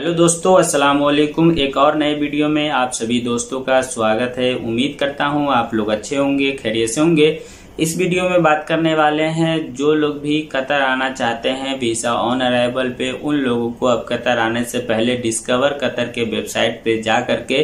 hello दोस्तों अस्सलाम वालेकुम एक और नए वीडियो में आप सभी दोस्तों का स्वागत है उम्मीद करता हूं आप लोग अच्छे होंगे खैरियत से होंगे इस वीडियो में बात करने वाले हैं जो लोग भी कतर आना चाहते हैं वीसा ऑन अराइवल पे उन लोगों को अब कतर आने से पहले डिस्कवर कतर के वेबसाइट पे जा करके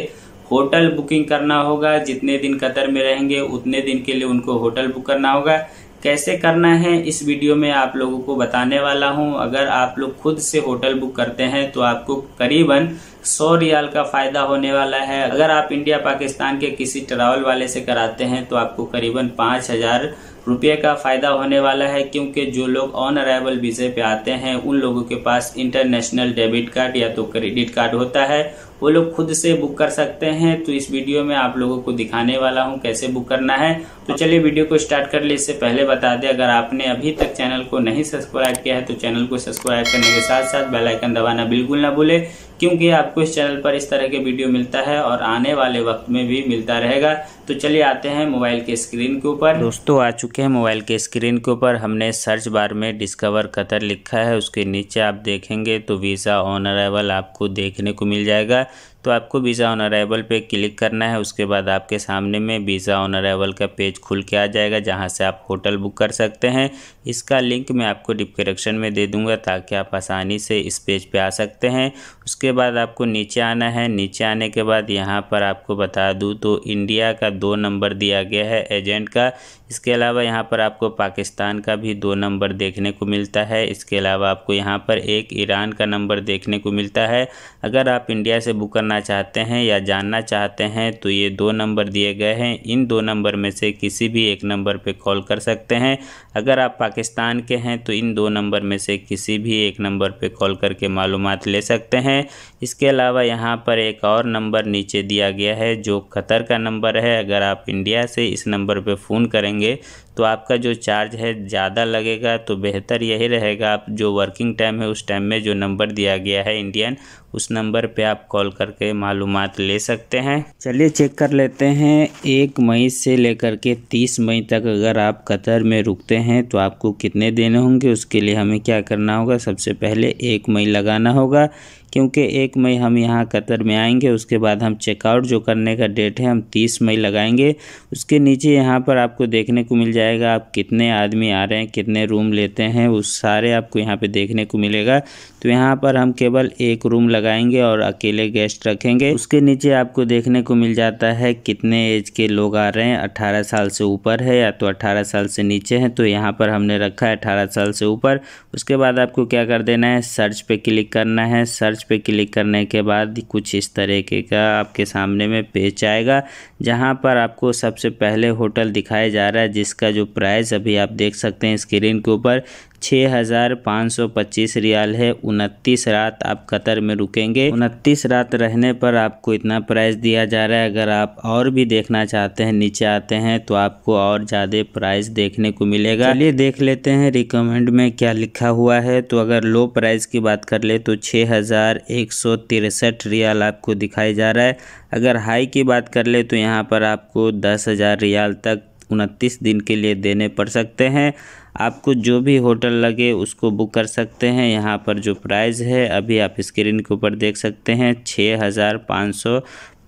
होटल बुकिंग करना होगा जितने दिन कतर में रहेंगे उतने दिन के लिए उनको होटल बुक करना होगा कैसे करना है इस वीडियो में आप लोगों को बताने वाला हूं अगर आप लोग खुद से होटल बुक करते हैं तो आपको करीबन सौ रियाल का फायदा होने वाला है अगर आप इंडिया पाकिस्तान के किसी ट्रैवल वाले से कराते हैं तो आपको करीबन पांच हजार रुपये का फ़ायदा होने वाला है क्योंकि जो लोग ऑन अराइवल वीज़े पे आते हैं उन लोगों के पास इंटरनेशनल डेबिट कार्ड या तो क्रेडिट कार्ड होता है वो लोग खुद से बुक कर सकते हैं तो इस वीडियो में आप लोगों को दिखाने वाला हूं कैसे बुक करना है तो चलिए वीडियो को स्टार्ट कर ले इससे पहले बता दें अगर आपने अभी तक चैनल को नहीं सब्सक्राइब किया है तो चैनल को सब्सक्राइब करने के साथ साथ बेल आइकन दबाना बिल्कुल ना भूले क्योंकि आपको इस चैनल पर इस तरह के वीडियो मिलता है और आने वाले वक्त में भी मिलता रहेगा तो चलिए आते हैं मोबाइल के स्क्रीन के ऊपर दोस्तों आ चुके हैं मोबाइल के स्क्रीन के ऊपर हमने सर्च बार में डिस्कवर कतर लिखा है उसके नीचे आप देखेंगे तो वीज़ा ऑन अराइवल आपको देखने को मिल जाएगा तो आपको वीज़ा ऑन अराइवल पर क्लिक करना है उसके बाद आपके सामने में वीज़ा ऑन अराइवल का पेज खुल के आ जाएगा जहाँ से आप होटल बुक कर सकते हैं इसका लिंक मैं आपको डिस्क्रिप्शन में दे दूँगा ताकि आप आसानी से इस पेज पर पे आ सकते हैं उसके बाद आपको नीचे आना है नीचे आने के बाद यहाँ पर आपको बता दूँ तो इंडिया का दो नंबर दिया गया है एजेंट का इसके अलावा यहाँ पर आपको पाकिस्तान का भी दो नंबर देखने को मिलता है इसके अलावा आपको यहाँ पर एक ईरान का नंबर देखने को मिलता है अगर आप इंडिया से बुक करना करना चाहते हैं या जानना चाहते हैं तो ये दो नंबर दिए गए हैं इन दो नंबर में से किसी भी एक नंबर पे कॉल कर सकते हैं अगर आप पाकिस्तान के हैं तो इन दो नंबर में से किसी भी एक नंबर पे कॉल करके मालूम ले सकते हैं इसके अलावा यहाँ पर एक और नंबर नीचे दिया गया है जो कतर का नंबर है अगर आप इंडिया से इस नंबर पर फ़ोन करेंगे तो आपका जो चार्ज है ज़्यादा लगेगा तो बेहतर यही रहेगा आप जो वर्किंग टाइम है उस टाइम में जो नंबर दिया गया है इंडियन उस नंबर पे आप कॉल करके मालूम ले सकते हैं चलिए चेक कर लेते हैं एक मई से लेकर के तीस मई तक अगर आप कतर में रुकते हैं तो आपको कितने देने होंगे उसके लिए हमें क्या करना होगा सबसे पहले एक मई लगाना होगा क्योंकि एक मई हम यहाँ कतर में आएंगे उसके बाद हम चेकआउट जो करने का डेट है हम तीस मई लगाएंगे उसके नीचे यहाँ पर आपको देखने को मिल जाएगा आप कितने आदमी आ रहे हैं कितने रूम लेते हैं उस सारे आपको यहाँ पर देखने को मिलेगा तो यहाँ पर हम केवल एक रूम लगाएंगे और अकेले गेस्ट रखेंगे उसके नीचे आपको देखने को मिल जाता है कितने एज के लोग आ रहे हैं अट्ठारह साल से ऊपर है या तो अट्ठारह साल से नीचे हैं तो यहाँ पर हमने रखा है अट्ठारह साल से ऊपर उसके बाद आपको क्या कर देना है सर्च पे क्लिक करना है सर्च सर्च पे क्लिक करने के बाद कुछ इस तरीके का आपके सामने में पेज आएगा जहां पर आपको सबसे पहले होटल दिखाया जा रहा है जिसका जो प्राइस अभी आप देख सकते हैं स्क्रीन के ऊपर छः हज़ार पाँच सौ पच्चीस रियाल है उनतीस रात आप कतर में रुकेंगे उनतीस रात रहने पर आपको इतना प्राइस दिया जा रहा है अगर आप और भी देखना चाहते हैं नीचे आते हैं तो आपको और ज़्यादा प्राइस देखने को मिलेगा चलिए देख लेते हैं रिकमेंड में क्या लिखा हुआ है तो अगर लो प्राइस की बात कर ले तो छः हज़ार एक सौ तिरसठ रियाल आपको दिखाई जा रहा है अगर हाई की बात कर ले तो यहाँ पर आपको दस हज़ार रियाल तक उनतीस दिन के लिए देने पड़ सकते हैं आपको जो भी होटल लगे उसको बुक कर सकते हैं यहाँ पर जो प्राइस है अभी आप स्क्रीन के ऊपर देख सकते हैं छः हज़ार पाँच सौ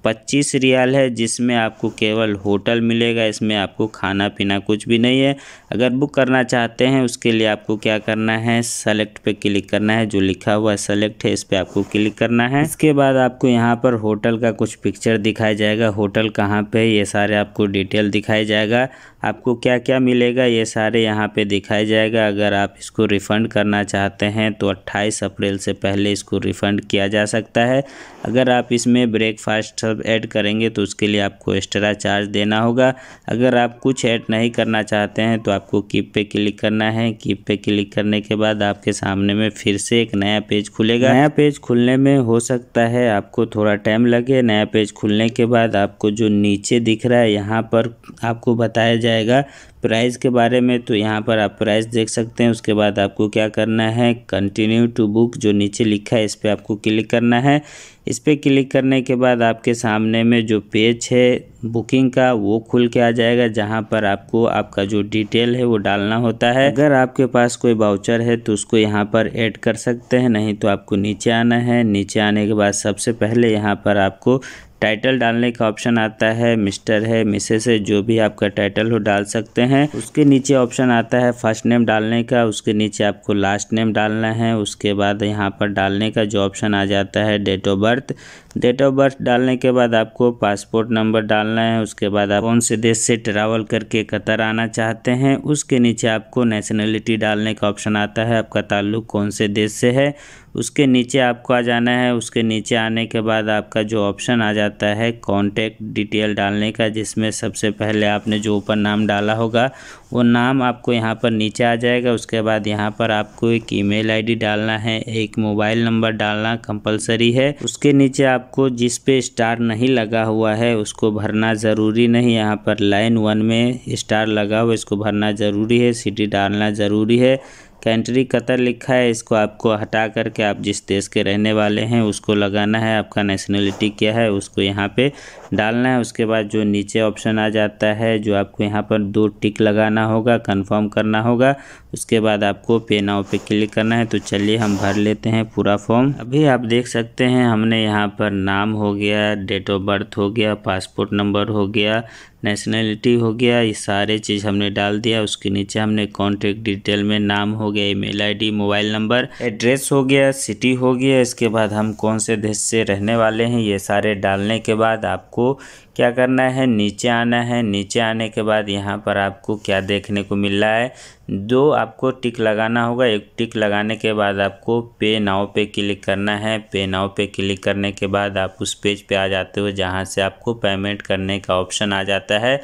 पच्चीस रियाल है जिसमें आपको केवल होटल मिलेगा इसमें आपको खाना पीना कुछ भी नहीं है अगर बुक करना चाहते हैं उसके लिए आपको क्या करना है सेलेक्ट पे क्लिक करना है जो लिखा हुआ है सेलेक्ट है इस पर आपको क्लिक करना है इसके बाद आपको यहाँ पर होटल का कुछ पिक्चर दिखाया जाएगा होटल कहाँ पर ये सारे आपको डिटेल दिखाया जाएगा आपको क्या क्या मिलेगा ये सारे यहाँ पर दिखाया जाएगा अगर आप इसको रिफ़ंड करना चाहते हैं तो अट्ठाईस अप्रैल से पहले इसको रिफ़ंड किया जा सकता है अगर आप इसमें ब्रेकफास्ट सब ऐड करेंगे तो उसके लिए आपको एक्स्ट्रा चार्ज देना होगा अगर आप कुछ ऐड नहीं करना चाहते हैं तो आपको कीप पे क्लिक करना है कीप पे क्लिक करने के बाद आपके सामने में फिर से एक नया पेज खुलेगा नया पेज खुलने में हो सकता है आपको थोड़ा टाइम लगे नया पेज खुलने के बाद आपको जो नीचे दिख रहा है यहाँ पर आपको बताया जाएगा प्राइस के बारे में तो यहाँ पर आप प्राइस देख सकते हैं उसके बाद आपको क्या करना है कंटिन्यू टू बुक जो नीचे लिखा है इस पर आपको क्लिक करना है इस पर क्लिक करने के बाद आपके सामने में जो पेज है बुकिंग का वो खुल के आ जाएगा जहाँ पर आपको आपका जो डिटेल है वो डालना होता है अगर आपके पास कोई बाउचर है तो उसको यहाँ पर ऐड कर सकते हैं नहीं तो आपको नीचे आना है नीचे आने के बाद सबसे पहले यहाँ पर आपको टाइटल डालने का ऑप्शन आता है मिस्टर है मिसेस है जो भी आपका टाइटल हो डाल सकते हैं उसके नीचे ऑप्शन आता है फर्स्ट नेम डालने का उसके नीचे आपको लास्ट नेम डालना है उसके बाद यहाँ पर डालने का जो ऑप्शन आ जाता है date of birth date of birth डालने के बाद आपको पासपोर्ट नंबर डालना है उसके बाद आप कौन से देश से ट्रैवल करके कतर आना चाहते हैं उसके नीचे आपको नेशनलिटी डालने का ऑप्शन आता है आपका ताल्लुक कौन से देश से है उसके नीचे आपको आ जाना है उसके नीचे आने के बाद आपका जो ऑप्शन आ जाता है कॉन्टैक्ट डिटेल डालने का जिसमें सबसे पहले आपने जो ऊपर नाम डाला होगा वो नाम आपको यहाँ पर नीचे आ जाएगा उसके बाद यहाँ पर आपको एक ईमेल आईडी डालना है एक मोबाइल नंबर डालना कंपलसरी है उसके नीचे आपको जिस पे स्टार नहीं लगा हुआ है उसको भरना ज़रूरी नहीं यहाँ पर लाइन वन में स्टार लगा हुआ इसको भरना ज़रूरी है सिटी डालना ज़रूरी है कंट्री कतर लिखा है इसको आपको हटा करके आप जिस देश के रहने वाले हैं उसको लगाना है आपका नेशनलिटी क्या है उसको यहाँ पे डालना है उसके बाद जो नीचे ऑप्शन आ जाता है जो आपको यहाँ पर दो टिक लगाना होगा कंफर्म करना होगा उसके बाद आपको पे नाव पे क्लिक करना है तो चलिए हम भर लेते हैं पूरा फॉर्म अभी आप देख सकते हैं हमने यहाँ पर नाम हो गया डेट ऑफ बर्थ हो गया पासपोर्ट नंबर हो गया नेशनलिटी हो गया ये सारे चीज़ हमने डाल दिया उसके नीचे हमने कॉन्टेक्ट डिटेल में नाम हो गया email ID mobile number address हो गया सिटी हो गया इसके बाद हम कौन से देश से रहने वाले हैं ये सारे डालने के बाद आपको क्या करना है नीचे आना है नीचे आने के बाद यहाँ पर आपको क्या देखने को मिल रहा है दो आपको टिक लगाना होगा एक टिक लगाने के बाद आपको पे नाव पे क्लिक करना है पे नाव पे क्लिक करने के बाद आप उस पेज पे आ जाते हो जहाँ से आपको पेमेंट करने का ऑप्शन आ जाता है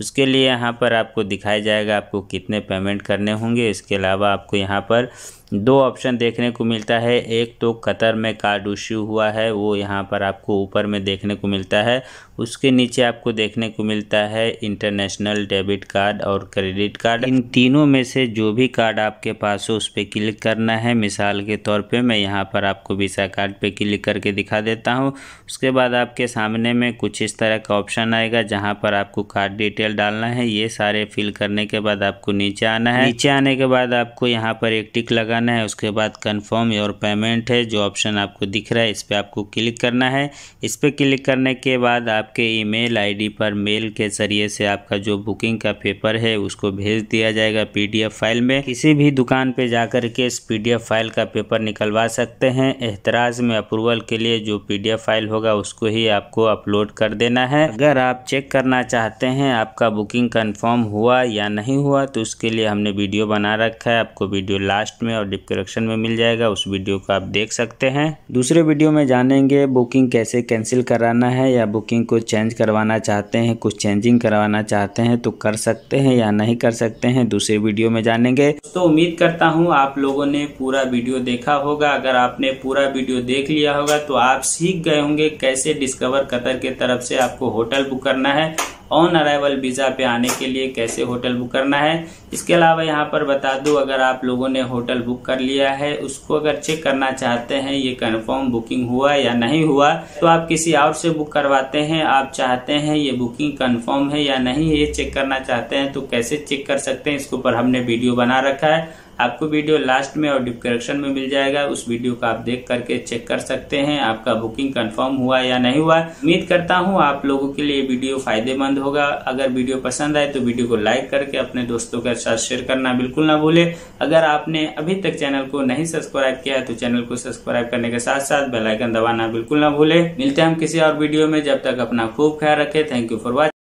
उसके लिए यहाँ पर आपको दिखाया जाएगा आपको कितने पेमेंट करने होंगे इसके अलावा आपको यहाँ पर दो ऑप्शन देखने को मिलता है एक तो कतर में कार्ड इश्यू हुआ है वो यहाँ पर आपको ऊपर में देखने को मिलता है उसके नीचे आपको देखने को मिलता है इंटरनेशनल डेबिट कार्ड और क्रेडिट कार्ड इन तीनों में से जो भी कार्ड आपके पास हो उस पर क्लिक करना है मिसाल के तौर पे मैं यहाँ पर आपको वीसा कार्ड पे क्लिक करके दिखा देता हूँ उसके बाद आपके सामने में कुछ इस तरह का ऑप्शन आएगा जहाँ पर आपको कार्ड डिटेल डालना है ये सारे फिल करने के बाद आपको नीचे आना है नीचे आने के बाद आपको यहाँ पर एक टिक लगाना लगाना है उसके बाद कंफर्म योर पेमेंट है जो ऑप्शन आपको दिख रहा है इस पर आपको क्लिक करना है इस पर क्लिक करने के बाद आपके ईमेल आईडी पर मेल के ज़रिए से आपका जो बुकिंग का पेपर है उसको भेज दिया जाएगा पीडीएफ फाइल में किसी भी दुकान पे जाकर के इस पी फाइल का पेपर निकलवा सकते हैं एहतराज में अप्रूवल के लिए जो पी फाइल होगा उसको ही आपको अपलोड कर देना है अगर आप चेक करना चाहते हैं आपका बुकिंग कन्फर्म हुआ या नहीं हुआ तो उसके लिए हमने वीडियो बना रखा है आपको वीडियो लास्ट में और डिस्क्रिप्शन में मिल जाएगा उस वीडियो को आप देख सकते हैं दूसरे वीडियो में जानेंगे बुकिंग कैसे कैंसिल कराना है या बुकिंग को चेंज करवाना चाहते हैं कुछ चेंजिंग करवाना चाहते हैं तो कर सकते हैं या नहीं कर सकते हैं दूसरे वीडियो में जानेंगे तो उम्मीद करता हूँ आप लोगों ने पूरा वीडियो देखा होगा अगर आपने पूरा वीडियो देख लिया होगा तो आप सीख गए होंगे कैसे डिस्कवर कतर के तरफ से आपको होटल बुक करना है ऑन अराइवल वीज़ा पे आने के लिए कैसे होटल बुक करना है इसके अलावा यहाँ पर बता दूँ अगर आप लोगों ने होटल बुक कर लिया है उसको अगर चेक करना चाहते हैं ये कंफर्म बुकिंग हुआ या नहीं हुआ तो आप किसी और से बुक करवाते हैं आप चाहते हैं ये बुकिंग कंफर्म है या नहीं ये चेक करना चाहते हैं तो कैसे चेक कर सकते हैं इसके ऊपर हमने वीडियो बना रखा है आपको वीडियो लास्ट में और डिस्क्रिप्शन में मिल जाएगा उस वीडियो को आप देख करके चेक कर सकते हैं आपका बुकिंग कंफर्म हुआ या नहीं हुआ उम्मीद करता हूँ आप लोगों के लिए वीडियो फायदेमंद होगा अगर वीडियो पसंद आए तो वीडियो को लाइक करके अपने दोस्तों के साथ शेयर करना बिल्कुल ना भूले अगर आपने अभी तक चैनल को नहीं सब्सक्राइब किया है तो चैनल को सब्सक्राइब करने के साथ साथ बेलाइकन दबाना बिल्कुल ना भूले मिलते हैं हम किसी और वीडियो में जब तक अपना खूब ख्याल रखे थैंक यू फॉर वॉचिंग